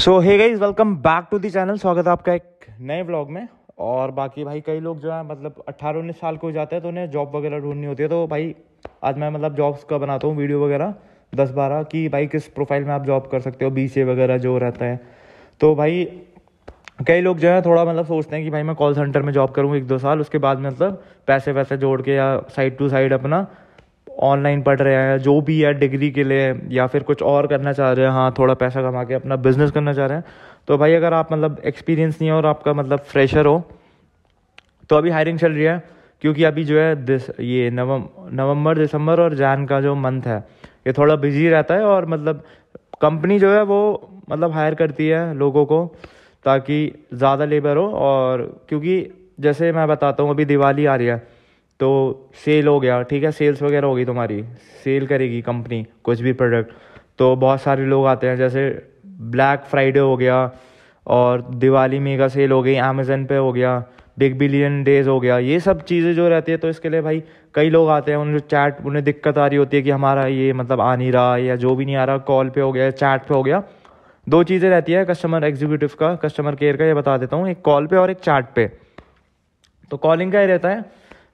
so hey guys welcome back to the channel स्वागत है आपका एक नए ब्लॉग में और बाकी भाई कई लोग जो है मतलब अट्ठारह उन्नीस साल के हो जाते हैं तो उन्हें जॉब वगैरह ढूंढनी होती है तो भाई आज मैं मतलब जॉब्स का बनाता हूँ वीडियो वगैरह दस बारह कि भाई किस प्रोफाइल में आप जॉब कर सकते हो बी वगैरह जो रहता है तो भाई कई लोग जो है थोड़ा मतलब सोचते हैं कि भाई मैं कॉल सेंटर में जॉब करूँ एक दो साल उसके बाद मतलब पैसे वैसे जोड़ के या साइड टू साइड अपना ऑनलाइन पढ़ रहे हैं जो भी है डिग्री के लिए या फिर कुछ और करना चाह रहे हैं हाँ थोड़ा पैसा कमा के अपना बिजनेस करना चाह रहे हैं तो भाई अगर आप मतलब एक्सपीरियंस नहीं हो और आपका मतलब फ्रेशर हो तो अभी हायरिंग चल रही है क्योंकि अभी जो है दिस ये नवम नवंबर दिसंबर और जैन का जो मंथ है ये थोड़ा बिजी रहता है और मतलब कंपनी जो है वो मतलब हायर करती है लोगों को ताकि ज़्यादा लेबर हो और क्योंकि जैसे मैं बताता हूँ अभी दिवाली आ रही है तो सेल हो गया ठीक है सेल्स वगैरह होगी तुम्हारी सेल करेगी कंपनी कुछ भी प्रोडक्ट तो बहुत सारे लोग आते हैं जैसे ब्लैक फ्राइडे हो गया और दिवाली मेगा सेल हो गई अमेजन पे हो गया बिग बिलियन डेज हो गया ये सब चीज़ें जो रहती है तो इसके लिए भाई कई लोग आते हैं उन चैट उन्हें दिक्कत आ रही होती है कि हमारा ये मतलब आ नहीं रहा या जो भी नहीं आ रहा कॉल पे हो गया चैट पे हो गया दो चीज़ें रहती है कस्टमर एग्जीक्यूटिव का कस्टमर केयर का ये बता देता हूँ एक कॉल पे और एक चैट पे तो कॉलिंग का ही रहता है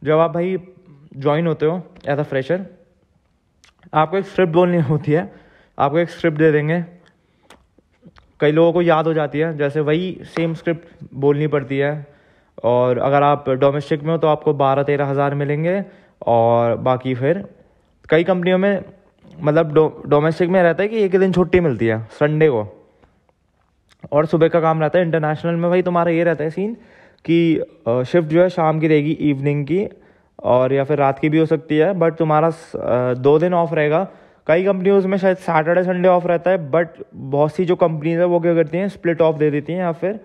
जब आप भाई ज्वाइन होते हो एज अ फ्रेशर आपको एक स्क्रिप्ट बोलनी होती है आपको एक स्क्रिप्ट दे देंगे कई लोगों को याद हो जाती है जैसे वही सेम स्क्रिप्ट बोलनी पड़ती है और अगर आप डोमेस्टिक में हो तो आपको बारह तेरह हज़ार मिलेंगे और बाकी फिर कई कंपनियों में मतलब डो, डोमेस्टिक में रहता है कि एक दिन छुट्टी मिलती है संडे को और सुबह का काम रहता है इंटरनेशनल में भाई तुम्हारा ये रहता है सीन कि शिफ्ट जो है शाम की रहेगी इवनिंग की और या फिर रात की भी हो सकती है बट तुम्हारा दो दिन ऑफ रहेगा कई कंपनीज में शायद सैटरडे संडे ऑफ रहता है बट बहुत सी जो कंपनीज है वो क्या करती हैं स्प्लिट ऑफ दे देती हैं या फिर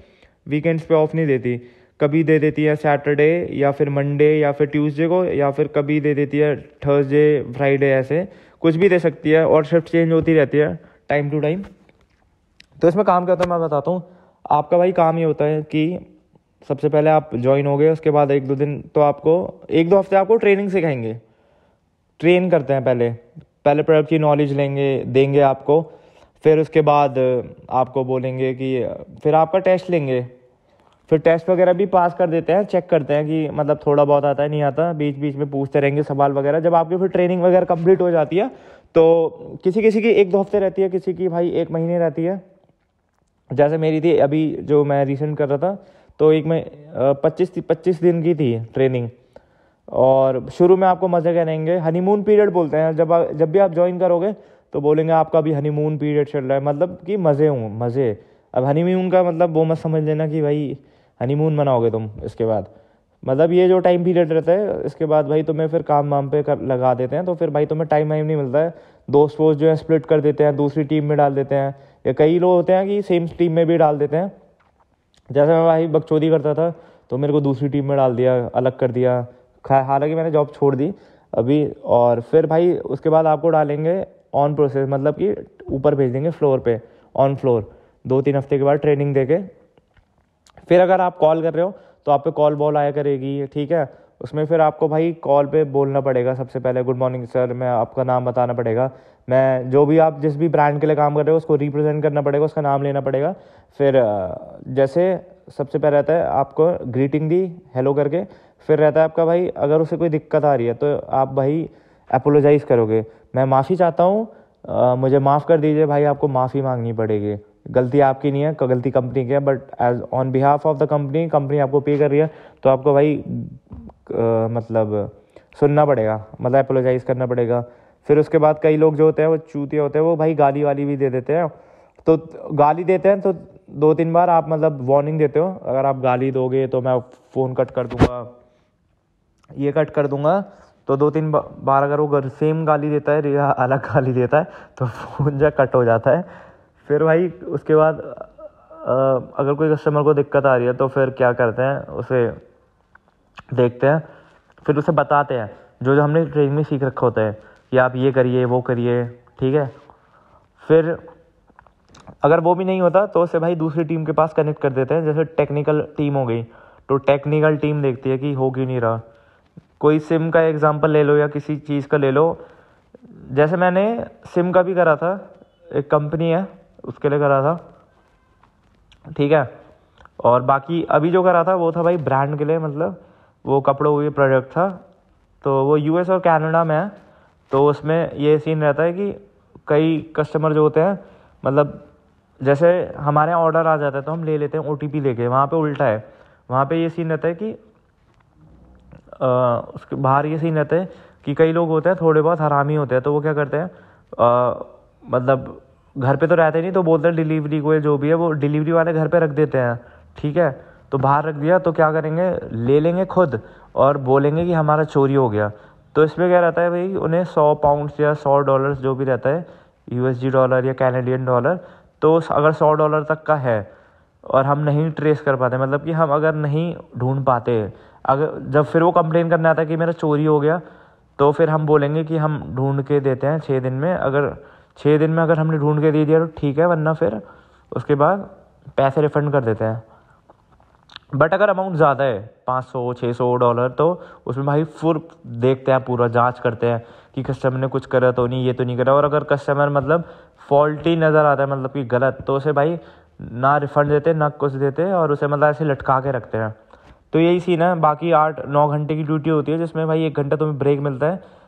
वीकेंड्स पे ऑफ नहीं देती कभी दे देती है सैटरडे या फिर मंडे या फिर ट्यूसडे को या फिर कभी दे देती है थर्सडे फ्राइडे ऐसे कुछ भी दे सकती है और शिफ्ट चेंज होती रहती है टाइम टू टाइम तो इसमें काम क्या होता है मैं बताता हूँ आपका भाई काम ये होता है कि सबसे पहले आप ज्वाइन हो गए उसके बाद एक दो दिन तो आपको एक दो हफ्ते आपको ट्रेनिंग सिखाएंगे ट्रेन करते हैं पहले पहले प्रोडक्ट की नॉलेज लेंगे देंगे आपको फिर उसके बाद आपको बोलेंगे कि फिर आपका टेस्ट लेंगे फिर टेस्ट वगैरह भी पास कर देते हैं चेक करते हैं कि मतलब थोड़ा बहुत आता है नहीं आता बीच बीच में पूछते रहेंगे सवाल वगैरह जब आपकी फिर ट्रेनिंग वगैरह कंप्लीट हो जाती है तो किसी किसी की एक दो हफ्ते रहती है किसी की भाई एक महीने रहती है जैसे मेरी थी अभी जो मैं रिसेंट कर रहा था तो एक में पच्चीस पच्चीस दिन की थी ट्रेनिंग और शुरू में आपको मज़े क्या रहेंगे हनीमून पीरियड बोलते हैं जब आ, जब भी आप ज्वाइन करोगे तो बोलेंगे आपका अभी हनीमून पीरियड चल रहा है मतलब कि मज़े हूँ मज़े अब हनीमून का मतलब वो मत समझ लेना कि भाई हनीमून मनाओगे तुम इसके बाद मतलब ये जो टाइम पीरियड रहता है इसके बाद भाई तुम्हें फिर काम वाम पे कर लगा देते हैं तो फिर भाई तुम्हें टाइम वाइम नहीं मिलता है दोस्त वोस्त जो है स्प्लिट कर देते हैं दूसरी टीम में डाल देते हैं या कई लोग होते हैं कि सेम टीम में भी डाल देते हैं जैसे मैं भाई बकचोदी करता था तो मेरे को दूसरी टीम में डाल दिया अलग कर दिया हालांकि मैंने जॉब छोड़ दी अभी और फिर भाई उसके बाद आपको डालेंगे ऑन प्रोसेस मतलब कि ऊपर भेज देंगे फ्लोर पे ऑन फ्लोर दो तीन हफ्ते के बाद ट्रेनिंग दे के फिर अगर आप कॉल कर रहे हो तो आप पे कॉल बॉल आया करेगी ठीक है उसमें फिर आपको भाई कॉल पे बोलना पड़ेगा सबसे पहले गुड मॉर्निंग सर मैं आपका नाम बताना पड़ेगा मैं जो भी आप जिस भी ब्रांड के लिए काम कर रहे हो उसको रिप्रेजेंट करना पड़ेगा उसका नाम लेना पड़ेगा फिर जैसे सबसे पहले रहता है आपको ग्रीटिंग दी हेलो करके फिर रहता है आपका भाई अगर उसे कोई दिक्कत आ रही है तो आप भाई अपोलोजाइज़ करोगे मैं माफ़ी चाहता हूँ मुझे माफ़ कर दीजिए भाई आपको माफ़ी मांगनी पड़ेगी गलती आपकी नहीं है गलती कंपनी की है but as on behalf of the company company आपको पे कर रही है तो आपको भाई मतलब सुनना पड़ेगा मतलब अपोलोजाइज़ करना पड़ेगा फिर उसके बाद कई लोग जो होते हैं वो चूते होते हैं वो भाई गाली वाली भी दे देते हैं तो गाली देते हैं तो दो तीन बार आप मतलब वार्निंग देते हो अगर आप गाली दोगे तो मैं फ़ोन कट कर दूंगा ये कट कर दूंगा तो दो तीन बार अगर वो सेम गाली देता है या अलग गाली देता है तो फ़ोन जो कट हो जाता है फिर भाई उसके बाद अगर कोई कस्टमर को दिक्कत आ रही है तो फिर क्या करते हैं उसे देखते हैं फिर उसे बताते हैं जो जो हमने ट्रेनिंग में सीख रखा होता है कि आप ये करिए वो करिए ठीक है फिर अगर वो भी नहीं होता तो उसे भाई दूसरी टीम के पास कनेक्ट कर देते हैं जैसे टेक्निकल टीम हो गई तो टेक्निकल टीम देखती है कि हो क्यों नहीं रहा कोई सिम का एग्ज़ाम्पल ले लो या किसी चीज़ का ले लो जैसे मैंने सिम का भी करा था एक कंपनी है उसके लिए करा था ठीक है और बाकी अभी जो करा था वो था भाई ब्रांड के लिए मतलब वो कपड़ों का प्रोडक्ट था तो वो यू और कैनेडा में है तो उसमें ये सीन रहता है कि कई कस्टमर जो होते हैं मतलब जैसे हमारे यहाँ ऑर्डर आ जाता है तो हम ले लेते हैं ओ टी पी लेके वहाँ पर उल्टा है वहाँ पे ये सीन रहता है कि आ, उसके बाहर ये सीन रहता है कि कई लोग होते हैं थोड़े बहुत हरामी होते हैं तो वो क्या करते हैं मतलब घर पे तो रहते नहीं तो बोलते हैं डिलीवरी को जो भी है वो डिलीवरी वाले घर पे रख देते हैं ठीक है तो बाहर रख दिया तो क्या करेंगे ले लेंगे खुद और बोलेंगे कि हमारा चोरी हो गया तो इसमें क्या रहता है भाई उन्हें सौ पाउंड्स या सौ डॉलर जो भी रहता है यू डॉलर या कैनेडियन डॉलर तो अगर सौ डॉलर तक का है और हम नहीं ट्रेस कर पाते मतलब कि हम अगर नहीं ढूंढ पाते अगर जब फिर वो कंप्लेन करने आता है कि मेरा चोरी हो गया तो फिर हम बोलेंगे कि हम ढूंढ के देते हैं छः दिन में अगर छः दिन में अगर हमने ढूंढ के दे दिया तो ठीक है वरना फिर उसके बाद पैसे रिफंड कर देते हैं बट अगर अमाउंट ज़्यादा है पाँच सौ छः सौ डॉलर तो उसमें भाई फुल देखते हैं पूरा जांच करते हैं कि कस्टमर ने कुछ करा तो नहीं ये तो नहीं करा और अगर कस्टमर मतलब फॉल्टी नज़र आता है मतलब कि गलत तो उसे भाई ना रिफ़ंड देते ना कुछ देते और उसे मतलब ऐसे लटका के रखते हैं तो यही सीन है बाकी आठ नौ घंटे की ड्यूटी होती है जिसमें भाई एक घंटा तुम्हें ब्रेक मिलता है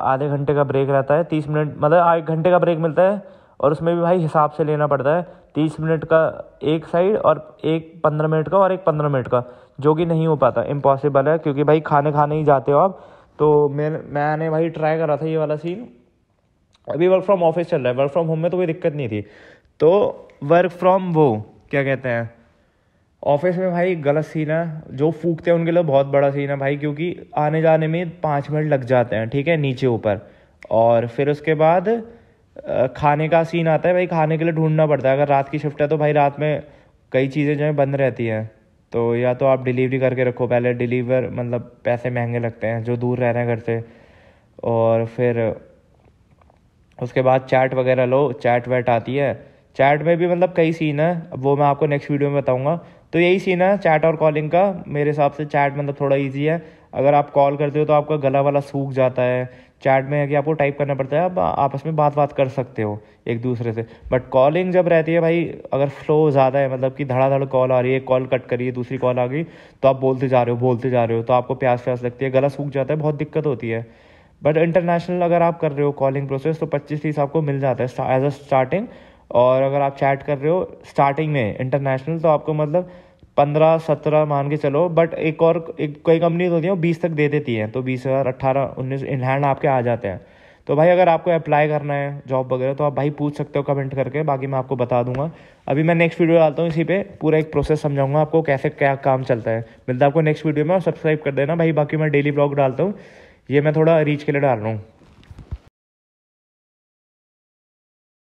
आधे घंटे का ब्रेक रहता है तीस मिनट मतलब एक घंटे का ब्रेक मिलता है और उसमें भी भाई हिसाब से लेना पड़ता है तीस मिनट का एक साइड और एक पंद्रह मिनट का और एक पंद्रह मिनट का जो कि नहीं हो पाता इम्पॉसिबल है क्योंकि भाई खाने खाने ही जाते हो आप तो मैं मैंने भाई ट्राई करा था ये वाला सीन अभी वर्क फ्रॉम ऑफिस चल रहा है वर्क फ्रॉम होम में तो कोई दिक्कत नहीं थी तो वर्क फ्रॉम वो क्या कहते हैं ऑफिस में भाई गलत सीन है जो फूकते हैं उनके लिए बहुत बड़ा सीन है भाई क्योंकि आने जाने में पाँच मिनट लग जाते हैं ठीक है नीचे ऊपर और फिर उसके बाद खाने का सीन आता है भाई खाने के लिए ढूंढना पड़ता है अगर रात की शिफ्ट है तो भाई रात में कई चीज़ें जो है बंद रहती हैं तो या तो आप डिलीवरी करके रखो पहले डिलीवर मतलब पैसे महंगे लगते हैं जो दूर रह रहे हैं घर से और फिर उसके बाद चैट वगैरह लो चैट वैट आती है चैट में भी मतलब कई सीन है अब वो मैं आपको नेक्स्ट वीडियो में बताऊंगा तो यही सीन है चैट और कॉलिंग का मेरे हिसाब से चैट मतलब थोड़ा इजी है अगर आप कॉल करते हो तो आपका गला वाला सूख जाता है चैट में है कि आपको टाइप करना पड़ता है आप आपस में बात बात कर सकते हो एक दूसरे से बट कॉलिंग जब रहती है भाई अगर फ्लो ज़्यादा है मतलब कि धड़ाधड़ कॉल आ रही है कॉल कट करिए दूसरी कॉल आ गई तो आप बोलते जा रहे हो बोलते जा रहे हो तो आपको प्यास प्यास लगती है गला सूख जाता है बहुत दिक्कत होती है बट इंटरनेशनल अगर आप कर रहे हो कॉलिंग प्रोसेस तो पच्चीस तीस आपको मिल जाता है एज अ स्टार्टिंग और अगर आप चैट कर रहे हो स्टार्टिंग में इंटरनेशनल तो आपको मतलब पंद्रह सत्रह मान के चलो बट एक और एक कई कंपनीज होती हैं वो बीस तक दे देती हैं तो बीस हज़ार अट्ठारह उन्नीस इन हैंड आपके आ जाते हैं तो भाई अगर आपको अप्लाई करना है जॉब वगैरह तो आप भाई पूछ सकते हो कमेंट करके बाकी मैं आपको बता दूंगा अभी मैं नेक्स्ट वीडियो डालता हूँ इसी पे पूरा एक प्रोसेस समझाऊंगा आपको कैसे क्या काम चलता है मिलता है आपको नेक्स्ट वीडियो में और सब्सक्राइब कर देना भाई बाकी मैं डेली ब्लॉग डालता हूँ ये मैं थोड़ा रीच के लिए डाल रहा हूँ